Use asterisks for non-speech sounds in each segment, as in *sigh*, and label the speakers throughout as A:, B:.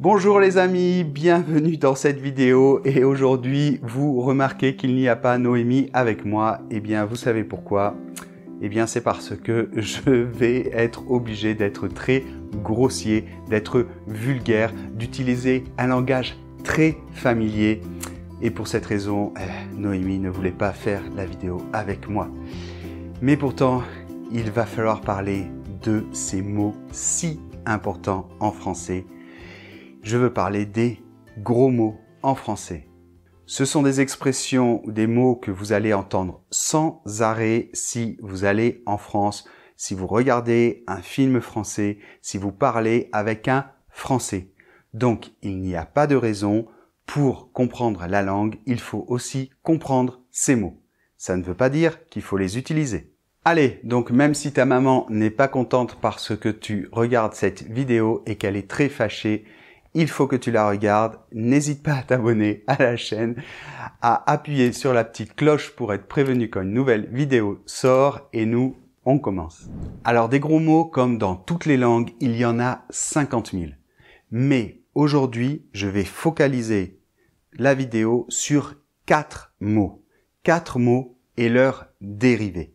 A: Bonjour les amis, bienvenue dans cette vidéo et aujourd'hui vous remarquez qu'il n'y a pas Noémie avec moi. Eh bien vous savez pourquoi Eh bien c'est parce que je vais être obligé d'être très grossier, d'être vulgaire, d'utiliser un langage très familier. Et pour cette raison, euh, Noémie ne voulait pas faire la vidéo avec moi. Mais pourtant, il va falloir parler de ces mots si importants en français je veux parler des gros mots en français. Ce sont des expressions ou des mots que vous allez entendre sans arrêt si vous allez en France, si vous regardez un film français, si vous parlez avec un français. Donc il n'y a pas de raison pour comprendre la langue, il faut aussi comprendre ces mots. Ça ne veut pas dire qu'il faut les utiliser. Allez, donc même si ta maman n'est pas contente parce que tu regardes cette vidéo et qu'elle est très fâchée, il faut que tu la regardes. N'hésite pas à t'abonner à la chaîne, à appuyer sur la petite cloche pour être prévenu quand une nouvelle vidéo sort et nous, on commence. Alors des gros mots comme dans toutes les langues, il y en a 50 000. Mais aujourd'hui, je vais focaliser la vidéo sur quatre mots. Quatre mots et leurs dérivés.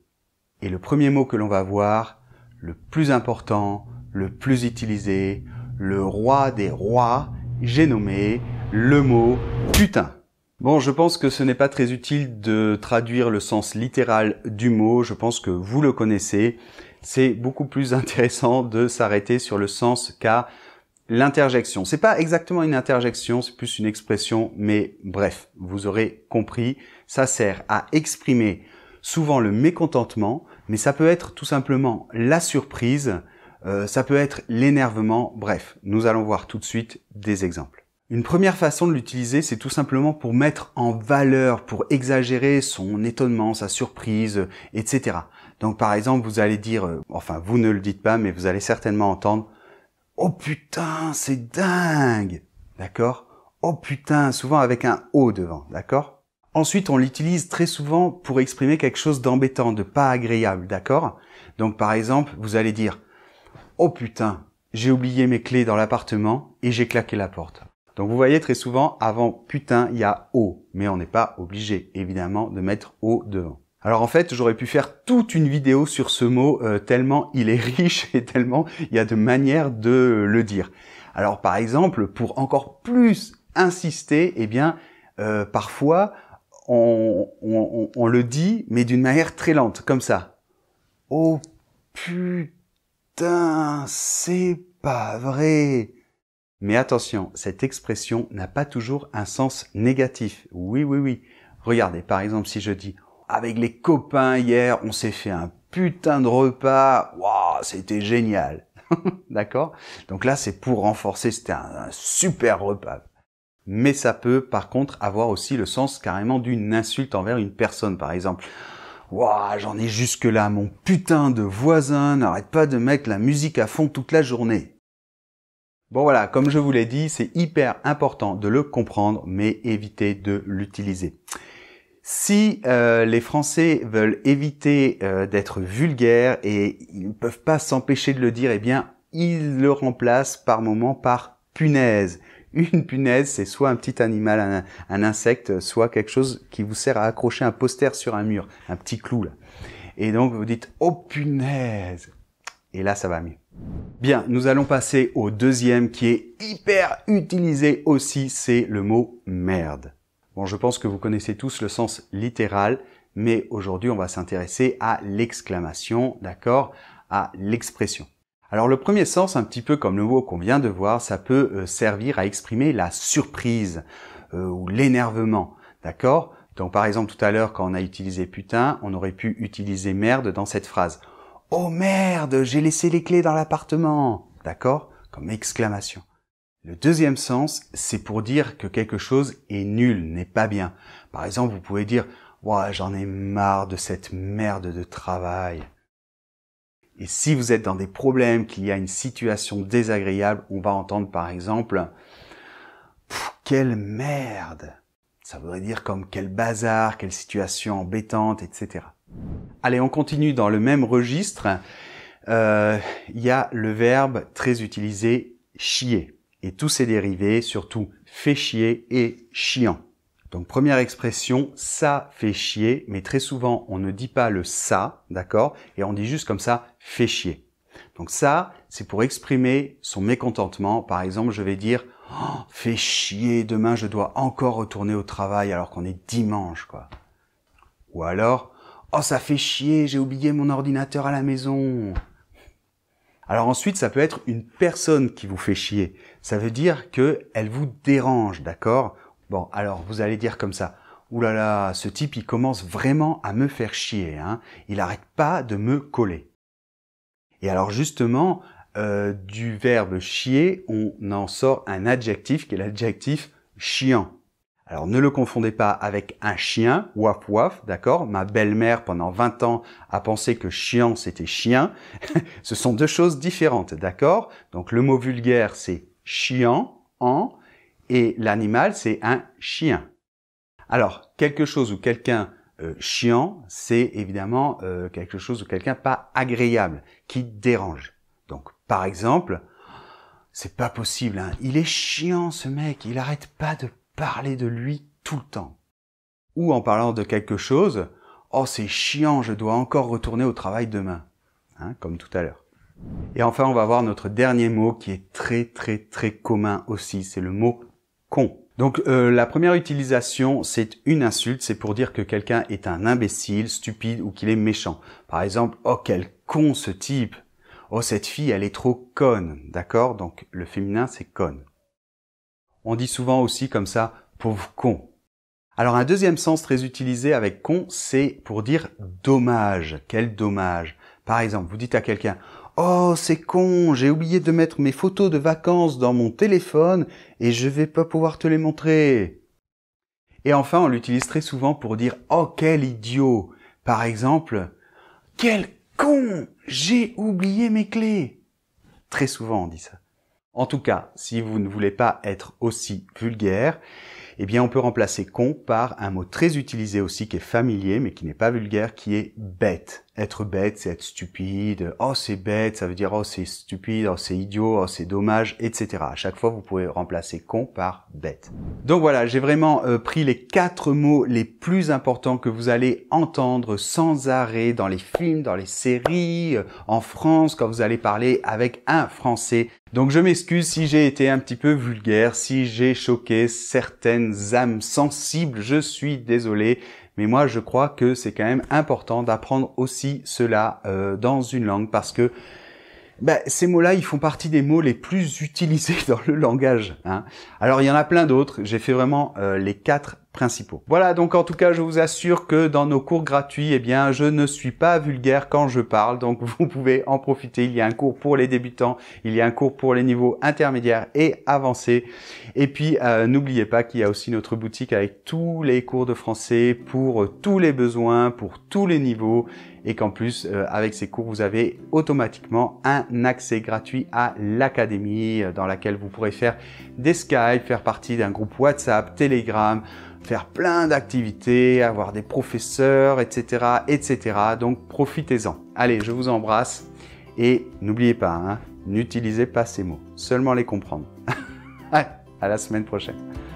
A: Et le premier mot que l'on va voir, le plus important, le plus utilisé, le roi des rois, j'ai nommé le mot putain. Bon, je pense que ce n'est pas très utile de traduire le sens littéral du mot, je pense que vous le connaissez. C'est beaucoup plus intéressant de s'arrêter sur le sens qu'à l'interjection. C'est pas exactement une interjection, c'est plus une expression, mais bref, vous aurez compris, ça sert à exprimer souvent le mécontentement, mais ça peut être tout simplement la surprise, euh, ça peut être l'énervement, bref, nous allons voir tout de suite des exemples. Une première façon de l'utiliser, c'est tout simplement pour mettre en valeur, pour exagérer son étonnement, sa surprise, etc. Donc par exemple, vous allez dire, euh, enfin vous ne le dites pas, mais vous allez certainement entendre, oh putain, c'est dingue, d'accord Oh putain, souvent avec un O devant, d'accord Ensuite, on l'utilise très souvent pour exprimer quelque chose d'embêtant, de pas agréable, d'accord Donc par exemple, vous allez dire, Oh putain, j'ai oublié mes clés dans l'appartement et j'ai claqué la porte. Donc vous voyez très souvent, avant putain, il y a O, mais on n'est pas obligé, évidemment, de mettre O devant. Alors en fait, j'aurais pu faire toute une vidéo sur ce mot, euh, tellement il est *laughs* riche et tellement il y a de manières de le dire. Alors par exemple, pour encore plus insister, eh bien, euh, parfois, on, le dit, mais d'une manière très lente, comme ça. Oh putain Putain, c'est pas vrai. Mais attention, cette expression n'a pas toujours un sens négatif. Oui, oui, oui. Regardez, par exemple, si je dis avec les copains hier, on s'est fait un putain de repas. Waouh, c'était génial. *laughs* D'accord Donc là, c'est pour renforcer, c'était un, un super repas. Mais ça peut, par contre, avoir aussi le sens carrément d'une insulte envers une personne, par exemple. Waouh, j'en ai jusque-là, mon putain de voisin n'arrête pas de mettre la musique à fond toute la journée. Bon voilà, comme je vous l'ai dit, c'est hyper important de le comprendre, mais évitez de l'utiliser. Si euh, les Français veulent éviter euh, d'être vulgaires et ils ne peuvent pas s'empêcher de le dire, eh bien, ils le remplacent par moment par punaise une punaise, c'est soit un petit animal, un, insecte, soit quelque chose qui vous sert à accrocher un poster sur un mur, un petit clou là. Et donc vous dites oh punaise. Et là ça va mieux. Bien, nous allons passer au deuxième qui est hyper utilisé aussi, c'est le mot merde. Bon, je pense que vous connaissez tous le sens littéral, mais aujourd'hui on va s'intéresser à l'exclamation, d'accord, à l'expression. Alors le premier sens, un petit peu comme le mot qu'on vient de voir, ça peut euh, servir à exprimer la surprise euh, ou l'énervement, d'accord Donc par exemple tout à l'heure quand on a utilisé putain, on aurait pu utiliser merde dans cette phrase. Oh merde, j'ai laissé les clés dans l'appartement, d'accord Comme exclamation. Le deuxième sens, c'est pour dire que quelque chose est nul, n'est pas bien. Par exemple, vous pouvez dire, ouais, j'en ai marre de cette merde de travail. Et si vous êtes dans des problèmes, qu'il y a une situation désagréable, on va entendre par exemple quelle merde Ça voudrait dire comme quel bazar, quelle situation embêtante, etc. Allez, on continue dans le même registre. Euh, il y a le verbe très utilisé chier et tous ses dérivés, surtout fait chier et chiant. Donc première expression, ça fait chier, mais très souvent on ne dit pas le ça, d'accord Et on dit juste comme ça, fait chier. Donc ça, c'est pour exprimer son mécontentement. Par exemple, je vais dire oh, fait chier, demain je dois encore retourner au travail alors qu'on est dimanche quoi. Ou alors oh ça fait chier, j'ai oublié mon ordinateur à la maison. Alors ensuite, ça peut être une personne qui vous fait chier. Ça veut dire que elle vous dérange, d'accord Bon, alors vous allez dire comme ça Ouh là là, ce type, il commence vraiment à me faire chier. Hein. Il n'arrête pas de me coller. Et alors justement, euh, du verbe chier, on en sort un adjectif qui est l'adjectif chiant. Alors ne le confondez pas avec un chien, waf waf, d'accord Ma belle-mère pendant 20 ans a pensé que chiant c'était chien. *laughs* Ce sont deux choses différentes, d'accord Donc le mot vulgaire c'est chiant, en, et l'animal c'est un chien. Alors quelque chose ou quelqu'un euh, chiant, c'est évidemment euh, quelque chose ou quelqu'un pas agréable, qui dérange. Donc, par exemple, c'est pas possible, hein. il est chiant ce mec, il arrête pas de parler de lui tout le temps. Ou en parlant de quelque chose, oh c'est chiant, je dois encore retourner au travail demain, hein, comme tout à l'heure. Et enfin, on va voir notre dernier mot qui est très très très commun aussi, c'est le mot con. Donc euh, la première utilisation, c'est une insulte, c'est pour dire que quelqu'un est un imbécile, stupide ou qu'il est méchant. Par exemple, oh quel con ce type. Oh cette fille, elle est trop conne. D'accord Donc le féminin, c'est conne. On dit souvent aussi comme ça, pauvre con. Alors un deuxième sens très utilisé avec con, c'est pour dire dommage. Quel dommage. Par exemple, vous dites à quelqu'un, Oh, c'est con, j'ai oublié de mettre mes photos de vacances dans mon téléphone et je vais pas pouvoir te les montrer. Et enfin, on l'utilise très souvent pour dire Oh, quel idiot. Par exemple, Quel con, j'ai oublié mes clés. Très souvent, on dit ça. En tout cas, si vous ne voulez pas être aussi vulgaire, eh bien on peut remplacer con par un mot très utilisé aussi qui est familier mais qui n'est pas vulgaire, qui est bête. Être bête, c'est être stupide. Oh, c'est bête, ça veut dire oh, c'est stupide, oh, c'est idiot, oh, c'est dommage, etc. À chaque fois, vous pouvez remplacer con par bête. Donc voilà, j'ai vraiment euh, pris les quatre mots les plus importants que vous allez entendre sans arrêt dans les films, dans les séries, euh, en France, quand vous allez parler avec un Français. Donc je m'excuse si j'ai été un petit peu vulgaire, si j'ai choqué certaines âmes sensibles, je suis désolé, mais moi je crois que c'est quand même important d'apprendre aussi cela euh, dans une langue parce que bah, ces mots-là, ils font partie des mots les plus *laughs* utilisés dans le langage. Hein. Alors il y en a plein d'autres. J'ai fait vraiment euh, les quatre principaux. Voilà, donc en tout cas, je vous assure que dans nos cours gratuits, eh bien, je ne suis pas vulgaire quand je parle, donc *laughs* vous pouvez en profiter. Il y a un cours pour les débutants, il y a un cours pour les niveaux intermédiaires et avancés. Et puis, euh, n'oubliez pas qu'il y a aussi notre boutique avec tous les cours de français pour euh, tous les besoins, pour tous les niveaux et qu'en plus euh, avec ces cours vous avez automatiquement un accès gratuit à l'académie dans laquelle vous pourrez faire des Skype, faire partie d'un groupe WhatsApp, Telegram, faire plein d'activités, avoir des professeurs, etc., etc. Donc profitez-en. Allez, je vous embrasse et n'oubliez pas, hein, n'utilisez pas ces mots, seulement les comprendre. *laughs* à la semaine prochaine.